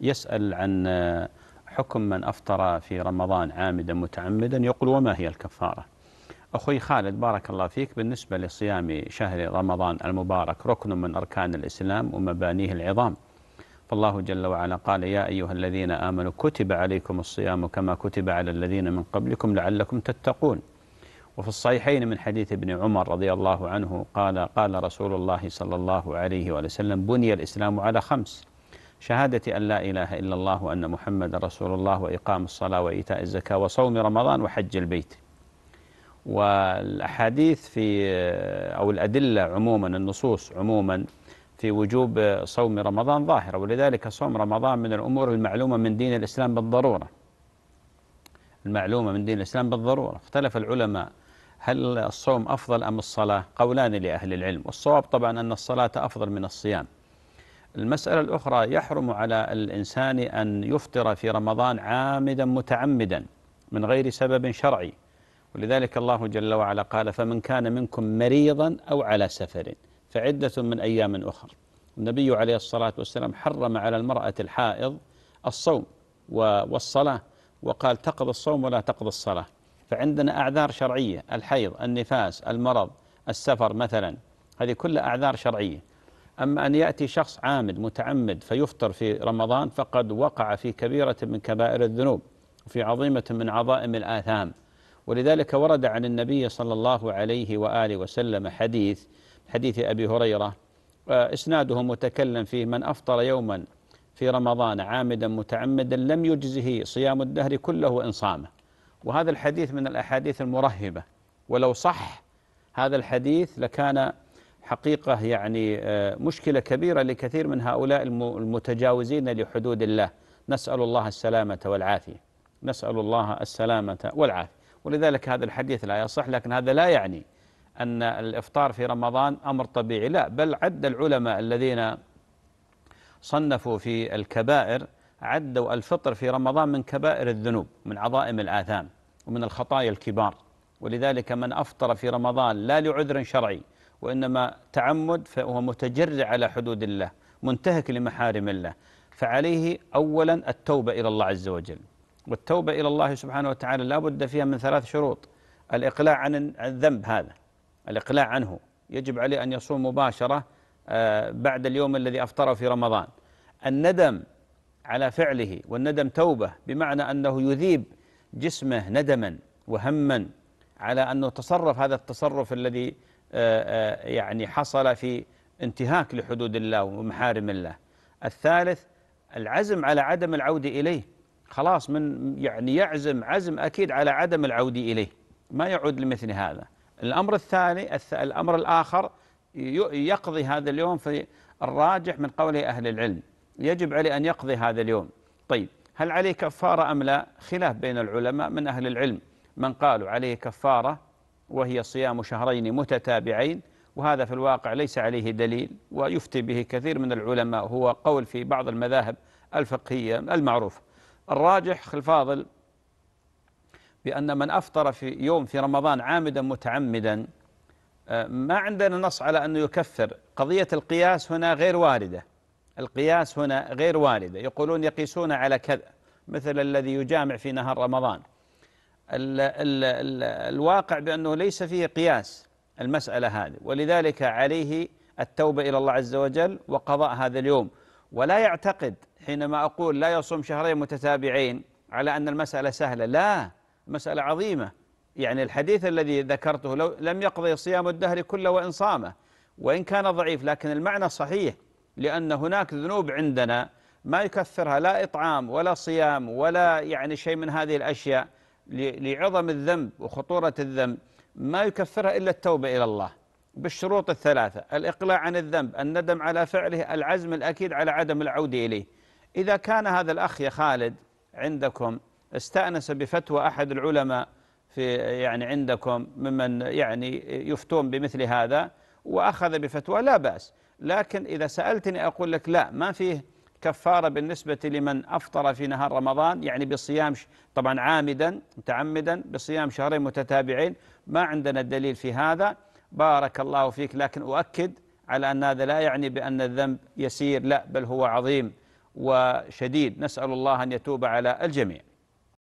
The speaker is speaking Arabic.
يسأل عن آه، حكم من أفطر في رمضان عامدا متعمدا يقول وما هي الكفارة أخوي خالد بارك الله فيك بالنسبة لصيام شهر رمضان المبارك ركن من أركان الإسلام ومبانيه العظام فالله جل وعلا قال يا أيها الذين آمنوا كتب عليكم الصيام كما كتب على الذين من قبلكم لعلكم تتقون وفي الصحيحين من حديث ابن عمر رضي الله عنه قال قال رسول الله صلى الله عليه وسلم بني الإسلام على خمس شهادة أن لا إله إلا الله وأن محمد رسول الله وإقام الصلاة وإيتاء الزكاة وصوم رمضان وحج البيت والأحاديث في أو الأدلة عموما النصوص عموما في وجوب صوم رمضان ظاهرة ولذلك صوم رمضان من الأمور المعلومة من دين الإسلام بالضرورة المعلومة من دين الإسلام بالضرورة اختلف العلماء هل الصوم أفضل أم الصلاة قولان لأهل العلم والصواب طبعا أن الصلاة أفضل من الصيام المسألة الأخرى يحرم على الإنسان أن يفطر في رمضان عامدا متعمدا من غير سبب شرعي ولذلك الله جل وعلا قال فمن كان منكم مريضا أو على سفر فعدة من أيام أخر النبي عليه الصلاة والسلام حرم على المرأة الحائض الصوم والصلاة وقال تقضي الصوم ولا تقضي الصلاة فعندنا أعذار شرعية الحيض النفاس المرض السفر مثلا هذه كلها أعذار شرعية أما أن يأتي شخص عامد متعمد فيفطر في رمضان فقد وقع في كبيرة من كبائر الذنوب وفي عظيمة من عظائم الآثام ولذلك ورد عن النبي صلى الله عليه وآله وسلم حديث حديث أبي هريرة آه، إسناده متكلم فيه من أفطر يوما في رمضان عامدا متعمدا لم يجزه صيام الدهر كله إن صامه وهذا الحديث من الأحاديث المرهبة ولو صح هذا الحديث لكان حقيقة يعني آه، مشكلة كبيرة لكثير من هؤلاء المتجاوزين لحدود الله نسأل الله السلامة والعافية نسأل الله السلامة والعافية ولذلك هذا الحديث لا يصح لكن هذا لا يعني أن الإفطار في رمضان أمر طبيعي لا بل عد العلماء الذين صنفوا في الكبائر عدوا الفطر في رمضان من كبائر الذنوب من عظائم الآثام ومن الخطايا الكبار ولذلك من أفطر في رمضان لا لعذر شرعي وإنما تعمد فهو متجرع على حدود الله منتهك لمحارم الله فعليه أولا التوبة إلى الله عز وجل والتوبة إلى الله سبحانه وتعالى لا بد فيها من ثلاث شروط الإقلاع عن الذنب هذا الإقلاع عنه يجب عليه أن يصوم مباشرة آه، بعد اليوم الذي أفطره في رمضان الندم على فعله والندم توبة بمعنى أنه يذيب جسمه ندما وهما على أنه تصرف هذا التصرف الذي آه، آه، يعني حصل في انتهاك لحدود الله ومحارم الله الثالث العزم على عدم العودة إليه خلاص من يعني يعزم عزم أكيد على عدم العودة إليه ما يعود لمثل هذا الأمر الثاني الأمر الآخر يقضي هذا اليوم في الراجح من قول أهل العلم يجب عليه أن يقضي هذا اليوم طيب هل عليه كفارة أم لا خلاف بين العلماء من أهل العلم من قالوا عليه كفارة وهي صيام شهرين متتابعين وهذا في الواقع ليس عليه دليل ويفتي به كثير من العلماء هو قول في بعض المذاهب الفقهية المعروفة الراجح الفاضل بأن من أفطر في يوم في رمضان عامدا متعمدا آه، ما عندنا نص على أنه يكفر قضية القياس هنا غير واردة القياس هنا غير واردة يقولون يقيسون على كذا مثل الذي يجامع في نهار رمضان ال ال الـ الواقع بأنه ليس فيه قياس المسألة هذه ولذلك عليه التوبة إلى الله عز وجل وقضاء هذا اليوم ولا يعتقد حينما أقول لا يصوم شهرين متتابعين على أن المسألة سهلة لا مسألة عظيمة يعني الحديث الذي ذكرته لو لم يقضي صيام الدهر كله وإن صامه وإن كان ضعيف لكن المعنى صحيح لأن هناك ذنوب عندنا ما يكفرها لا إطعام ولا صيام ولا يعني شيء من هذه الأشياء لعظم الذنب وخطورة الذنب ما يكفرها إلا التوبة إلى الله بالشروط الثلاثة الإقلاع عن الذنب الندم على فعله العزم الأكيد على عدم العودة إليه إذا كان هذا الأخ يا خالد عندكم استأنس بفتوى أحد العلماء في يعني عندكم ممن يعني يفتون بمثل هذا وأخذ بفتوى لا بأس لكن إذا سألتني أقول لك لا ما فيه كفارة بالنسبة لمن أفطر في نهار رمضان يعني بصيام طبعا عامدا متعمدا بصيام شهرين متتابعين ما عندنا الدليل في هذا بارك الله فيك لكن أؤكد على أن هذا لا يعني بأن الذنب يسير لا بل هو عظيم وشديد نسأل الله أن يتوب على الجميع